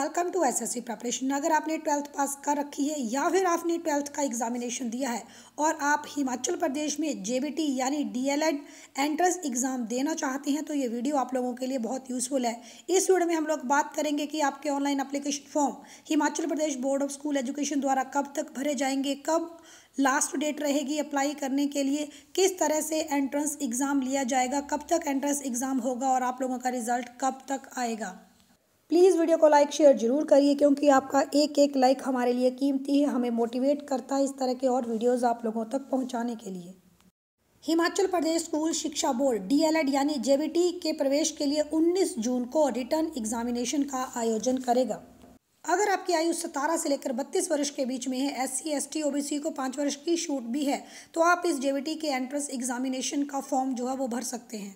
welcome to SSC preparation अगर आपने twelfth pass कर रखी है या फिर आपने ट्वेल्थ का एग्ज़ामिनेशन दिया है और आप हिमाचल प्रदेश में जेबीटी यानी डीएलएड एंट्रेंस एग्ज़ाम देना चाहते हैं तो ये वीडियो आप लोगों के लिए बहुत यूज़फुल है इस वीडियो में हम लोग बात करेंगे कि आपके online application form Himachal Pradesh board of school education द्वारा कब तक भरे जाएंगे कब लास्ट डेट रहेगी अप्लाई करने के लिए किस तरह से एंट्रेंस एग्ज़ाम लिया जाएगा कब तक एंट्रेंस एग्ज़ाम होगा और आप लोगों का रिज़ल्ट कब तक आएगा प्लीज़ वीडियो को लाइक शेयर जरूर करिए क्योंकि आपका एक एक लाइक हमारे लिए कीमती है हमें मोटिवेट करता है इस तरह के और वीडियोज़ आप लोगों तक पहुँचाने के लिए हिमाचल प्रदेश स्कूल शिक्षा बोर्ड डीएलएड यानी जेबीटी के प्रवेश के लिए 19 जून को रिटर्न एग्जामिनेशन का आयोजन करेगा अगर आपकी आयु सतारह से लेकर बत्तीस वर्ष के बीच में है S C S T C को पाँच वर्ष की छूट भी है तो आप इस टी के एंट्रेंस एग्जामिनेशन का फॉर्म जो है वो भर सकते हैं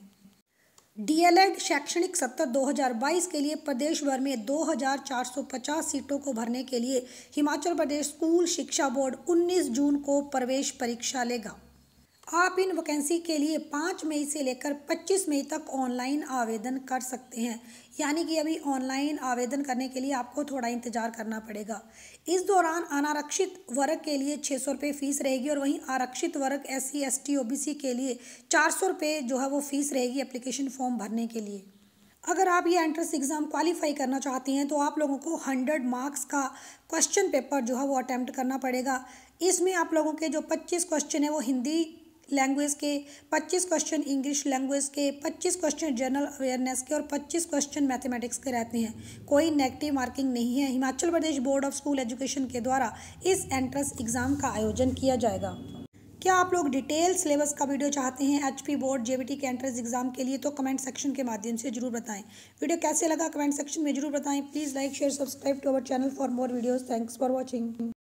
डीएलएड शैक्षणिक सत्र 2022 के लिए प्रदेश भर में 2450 सीटों को भरने के लिए हिमाचल प्रदेश स्कूल शिक्षा बोर्ड 19 जून को प्रवेश परीक्षा लेगा आप इन वैकेंसी के लिए पाँच मई से लेकर पच्चीस मई तक ऑनलाइन आवेदन कर सकते हैं यानी कि अभी ऑनलाइन आवेदन करने के लिए आपको थोड़ा इंतज़ार करना पड़ेगा इस दौरान अनारक्षित वर्ग के लिए छः सौ रुपये फ़ीस रहेगी और वहीं आरक्षित वर्ग S C S T O B C के लिए चार सौ रुपये जो है वो फ़ीस रहेगी एप्लीकेशन फॉर्म भरने के लिए अगर आप ये एंट्रेंस एग्ज़ाम क्वालिफाई करना चाहते हैं तो आप लोगों को हंड्रेड मार्क्स का क्वेश्चन पेपर जो है वो अटैम्प्ट करना पड़ेगा इसमें आप लोगों के जो पच्चीस क्वेश्चन है वो हिंदी लैंग्वेज के 25 क्वेश्चन इंग्लिश लैंग्वेज के 25 क्वेश्चन जनरल अवेयरनेस के और 25 क्वेश्चन मैथमेटिक्स के रहते हैं कोई नेगेटिव मार्किंग नहीं है Himachal Pradesh board of school education के द्वारा इस एंट्रेंस एग्ज़ाम का आयोजन किया जाएगा क्या आप लोग डिटेल सिलेबस का वीडियो चाहते हैं एच पी बोर्ड टी के एंट्रेंस एग्जाम के लिए तो कमेंट सेक्शन के माध्यम से जरूर बताएं वीडियो कैसे लगा कमेंट सेक्शन में जरूर बताएं please like share subscribe to our channel for more videos thanks for watching